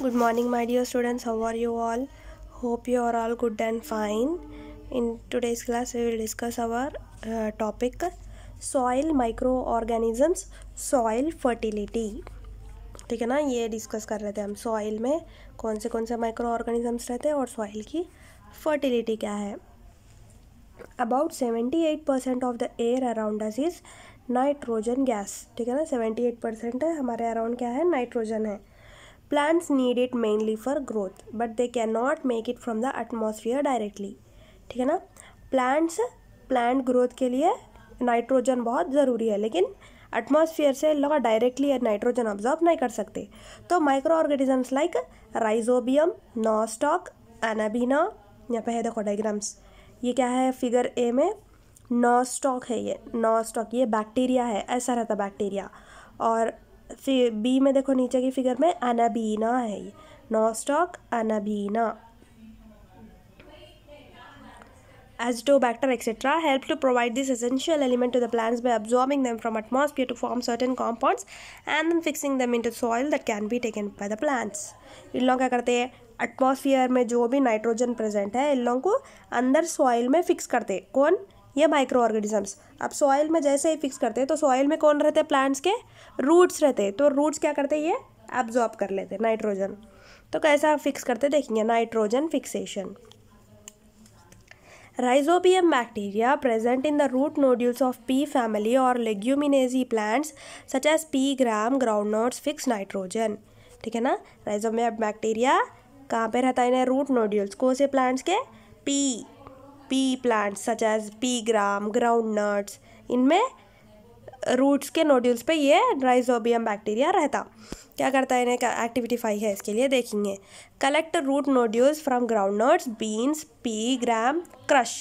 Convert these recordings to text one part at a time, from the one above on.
Good morning my dear students how are you all hope you are all good and fine in today's class we will discuss our topic soil microorganisms soil fertility ठीक है ना ये discuss कर रहे थे हम soil में कौन से कौन से माइक्रो ऑर्गेनिजम्स रहते हैं और सॉइल की फर्टिलिटी क्या है about seventy eight percent of the air around us is nitrogen gas ठीक है ना सेवेंटी एट परसेंट हमारे अराउंड क्या है नाइट्रोजन है Plants need it mainly for growth, but they cannot make it from the atmosphere directly. ठीक है ना plants plant ग्रोथ के लिए नाइट्रोजन बहुत ज़रूरी है लेकिन एटमोसफियर से लोग डायरेक्टली नाइट्रोजन ऑब्जॉर्व नहीं कर सकते तो microorganisms like rhizobium nostoc anabaena यहाँ पे है देखो डायग्राम्स ये क्या है फिगर ए में नॉस्टॉक है ये नॉस्टॉक ये बैक्टीरिया है ऐसा रहता बैक्टीरिया और बी में देखो नीचे की फिगर में अनाबीना है ये nostoc anabaena bacteria etcetera help to provide this essential element to the plants by absorbing them from atmosphere to form certain compounds and then fixing them into soil that can be taken by the plants in लोग क्या करते हैं atmosphere में जो भी nitrogen present है इन लोगों को अंदर सॉइल में फिक्स करते कौन ये माइक्रो ऑर्गेनिजम्स अब सॉइल में जैसे ही फिक्स करते हैं तो सॉइल में कौन रहते हैं प्लांट्स के रूट्स रहते हैं तो रूट्स क्या करते हैं ये एब्जॉर्ब कर लेते हैं नाइट्रोजन तो कैसा फिक्स करते देखेंगे nitrogen fixation rhizobium bacteria present in the root nodules of pea family और leguminosae plants such as pea gram ground nuts fix nitrogen ठीक है ना राइजोबियम बैक्टीरिया कहाँ पे रहता है इन्हें रूट नोड्यूल्स कौन से प्लांट्स के pea pea plants such as pea gram ground nuts इनमें रूट्स के नोड्यूल्स पे ये राइजोबियम बैक्टीरिया रहता क्या करता है इन्हें एक्टिविटी फाइव है इसके लिए देखेंगे collect root nodules from ground nuts beans pea gram crush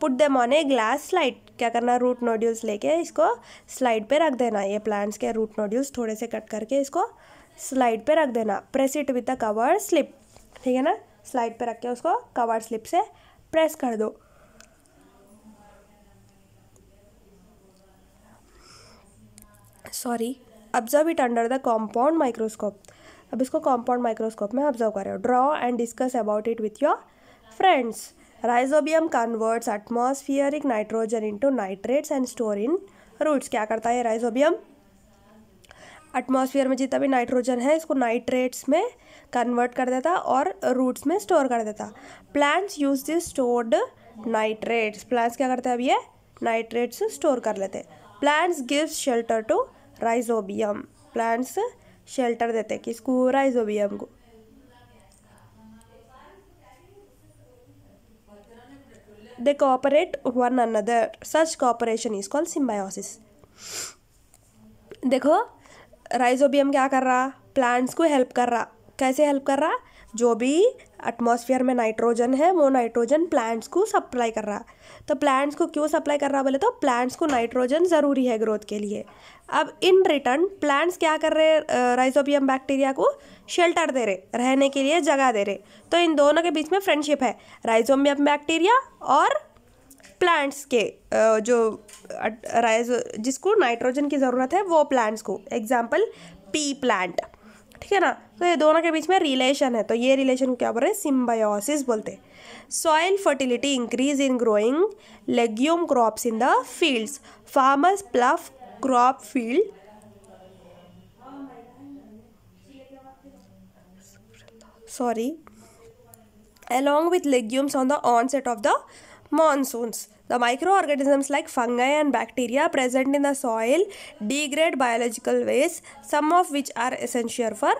put them on a glass slide क्या करना रूट नोड्यूल्स लेके इसको स्लाइड पे रख देना ये प्लांट्स के रूट नोड्यूल्स थोड़े से कट करके इसको स्लाइड पे रख देना press it with the cover slip ठीक है ना स्लाइड पे रख के उसको कवर स्लिप से प्रेस कर दो sorry observe it under the compound microscope अब इसको कॉम्पाउंड माइक्रोस्कोप में ऑब्जर्व करें draw and discuss about it with your friends rhizobium converts atmospheric nitrogen into nitrates and store in roots क्या करता है राइजोबियम एटमोसफियर में जितना भी नाइट्रोजन है इसको नाइट्रेट्स में कन्वर्ट कर देता और रूट्स में स्टोर कर देता plants use this stored nitrates plants क्या करते हैं अब ये नाइट्रेट्स स्टोर कर लेते plants gives shelter to rhizobium plants shelter देते हैं किसको राइजोबियम को they cooperate one another such cooperation is called symbiosis देखो राइजोबियम क्या कर रहा प्लांट्स को हेल्प कर रहा कैसे हेल्प कर रहा जो भी एटमॉस्फेयर में नाइट्रोजन है वो नाइट्रोजन प्लांट्स को सप्लाई कर रहा तो प्लांट्स को क्यों सप्लाई कर रहा बोले तो प्लांट्स को नाइट्रोजन ज़रूरी है ग्रोथ के लिए अब इन रिटर्न प्लांट्स क्या कर रहे राइजोबियम बैक्टीरिया को शेल्टर दे रहे रहने के लिए जगह दे रहे तो इन दोनों के बीच में फ्रेंडशिप है राइजोबियम बैक्टीरिया और प्लांट्स के जो राइजो जिसको नाइट्रोजन की ज़रूरत है वो प्लांट्स को एग्जाम्पल पी प्लांट ठीक है ना तो ये दोनों के बीच में रिलेशन है तो ये रिलेशन क्या बोल रहे हैं सिम्बायोसिस बोलते हैं soil fertility increase in growing legume crops in the fields farmers plough crop field sorry along with legumes on the onset of the monsoons the micro microorganisms like fungi and bacteria present in the soil degrade biological waste some of which are essential for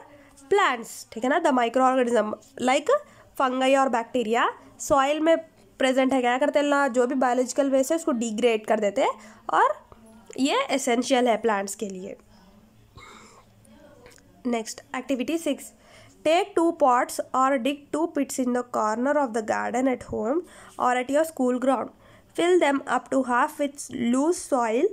plants ठीक है ना the micro organisms like fungi और bacteria soil में present है क्या करते हैं जो भी बायोलॉजिकल वेस्ट है उसको डिग्रेड कर देते हैं और ये एसेंशियल है प्लांट्स के लिए next activity six take two pots और dig two pits in the corner of the garden at home और at your school ground fill them up to half with loose soil,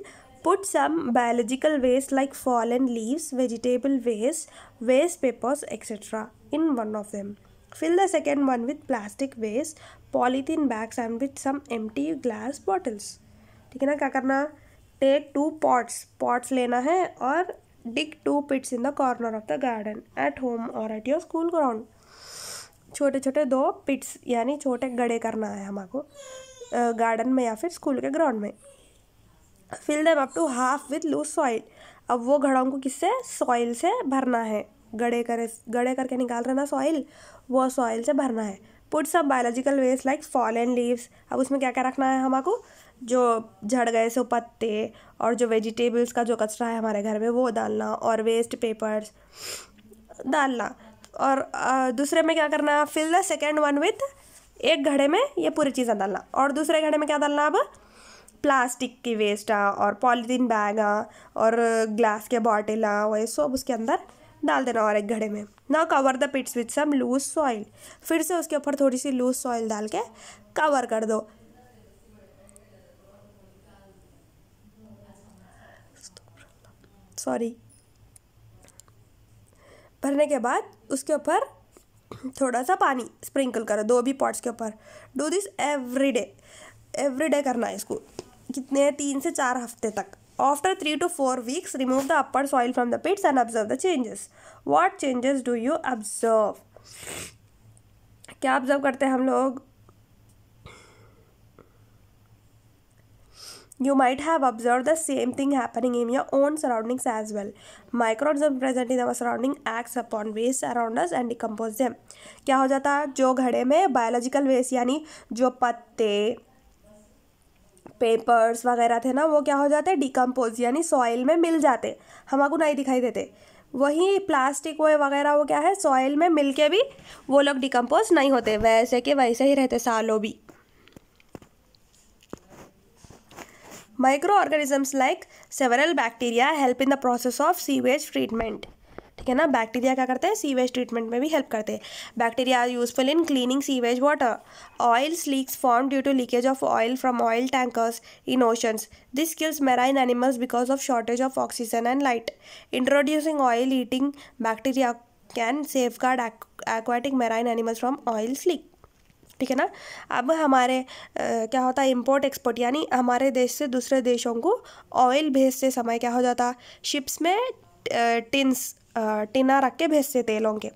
put some biological waste like fallen leaves, vegetable waste, waste papers, etc. in one of them. Fill the second one with plastic waste, polythene bags and with some empty glass bottles. theek hai na kya karna take two pots pots lena hai aur dig two pits in the corner of the garden at home or at your school ground छोटे छोटे दो पिट्स यानी छोटे गड़े करना है हमको garden में या फिर स्कूल के ग्राउंड में fill them up to half with loose soil अब वो घड़ाओं को किससे सॉइल से भरना है गड़े कर गड़े करके निकाल रहे ना सॉइल वो सॉइल से भरना है पुट सब biological waste like fall and leaves अब उसमें क्या क्या रखना है हमको जो झड़ गए से पत्ते और जो वेजिटेबल्स का जो कचरा है हमारे घर में वो डालना और वेस्ट पेपर्स डालना और दूसरे में क्या करना fill the second one with एक घड़े में ये पूरी चीज़ें डालना और दूसरे घड़े में क्या डालना अब प्लास्टिक की वेस्ट आ और पॉलीथीन बैग आ और ग्लास के बॉटल आ ये सब उसके अंदर डाल देना और एक घड़े में ना cover the pits with some loose soil फिर से उसके ऊपर थोड़ी सी लूज सॉइल डाल के कवर कर दो सॉरी भरने के बाद उसके ऊपर थोड़ा सा पानी स्प्रिंकल करो दो भी पॉट्स के ऊपर do this every day every day करना है इसको कितने तीन से चार हफ्ते तक after three two four weeks remove the upper soil from the pits and observe the changes what changes do you observe क्या ऑब्जर्व करते हैं हम लोग You might have observed the same thing happening in your own surroundings as well. Microorganisms present in our surrounding acts upon waste around us and decompose them. क्या हो जाता है जो घड़े में बायोलॉजिकल वेस्ट यानी जो पत्ते पेपर्स वगैरह थे ना वो क्या हो जाते हैं डिकम्पोज यानी सॉइल में मिल जाते हमको नहीं दिखाई देते वही प्लास्टिक वो वगैरह वो क्या है सॉइल में मिल के भी वो लोग डिकम्पोज नहीं होते वैसे के वैसे ही रहते सालों भी organisms like several bacteria help in the process of sewage treatment ठीक है ना बैक्टीरिया क्या करते हैं सीवेज ट्रीटमेंट में भी हेल्प करते हैं bacteria are useful in cleaning sewage water oil slicks form due to leakage of oil from oil tankers in oceans this kills marine animals because of shortage of oxygen and light introducing oil eating bacteria can safeguard aquatic marine animals from oil slick ठीक है ना अब हमारे आ, क्या होता है import export यानी हमारे देश से दूसरे देशों को ऑयल भेजते समय क्या हो जाता शिप्स में टिन्स टिना रख के भेजते तेलों के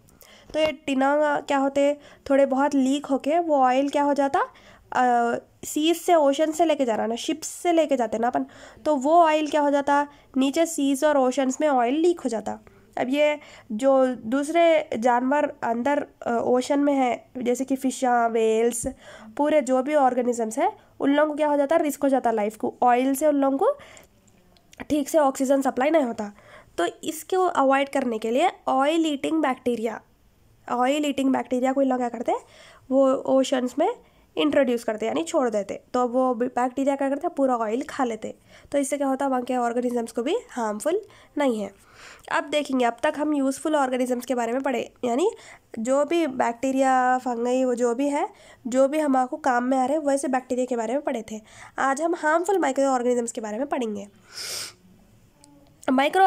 तो ये टिना क्या होते थोड़े बहुत लीक होके वो ऑयल क्या हो जाता सीज से ओशन से लेके जाना ना शिप्स से लेके जाते ना अपन तो वो ऑयल क्या हो जाता नीचे सीज और ओशंस में ऑयल लीक हो जाता अब ये जो दूसरे जानवर अंदर ओशन में है जैसे कि फ़िशा वेल्स पूरे जो भी ऑर्गेनिजम्स हैं उन लोगों को क्या हो जाता है रिस्क हो जाता है लाइफ को ऑयल से उन लोगों को ठीक से ऑक्सीजन सप्लाई नहीं होता तो इसको अवॉइड करने के लिए oil eating bacteria oil eating bacteria को लोग क्या करते हैं वो ओशंस में इंट्रोड्यूस करते यानी छोड़ देते तो वो बैक्टीरिया क्या करते हैं पूरा ऑयल खा लेते तो इससे क्या होता है वहाँ के ऑर्गेनिजम्स को भी हार्मफुल नहीं है अब देखेंगे अब तक हम यूज़फुल ऑर्गेनिजम्स के बारे में पढ़े यानी जो भी बैक्टीरिया फंगई वो जो भी है जो भी हम आपको काम में आ रहे हैं वैसे बैक्टीरिया के बारे में पढ़े थे आज हम हार्मफुल माइक्रो ऑर्गेनिजम्स के बारे में पढ़ेंगे micro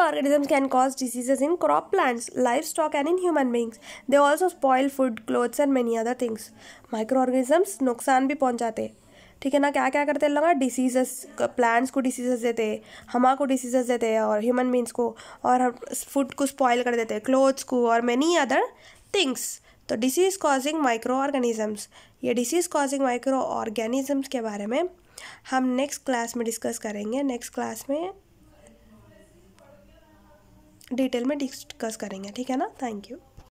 can cause diseases in crop plants livestock and in human beings they also spoil food clothes and many other things micro organisms नुकसान भी पहुँचाते ठीक है ना क्या क्या करते लगा डिसीजेस प्लांट्स को डिसीजेस देते हैं हमा को डिसीजेस देते हैं और ह्यूमन बींग्स को और फूड को स्पॉयल कर देते हैं क्लोथ्स को और मैनी अदर थिंग्स तो डिसीज़ कॉजिंग माइक्रो ऑर्गेनिजम्स ये डिसीज़ कॉजिंग माइक्रो ऑर्गेनिजम्स के बारे में हम नेक्स्ट क्लास में डिस्कस करेंगे नेक्स्ट क्लास में डिटेल में डिस्कस करेंगे ठीक है ना थैंक यू